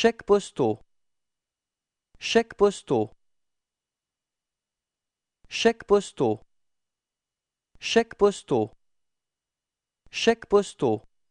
chèque postaux. chèque postaux. chèque postaux. chèque postaux. chèque postaux.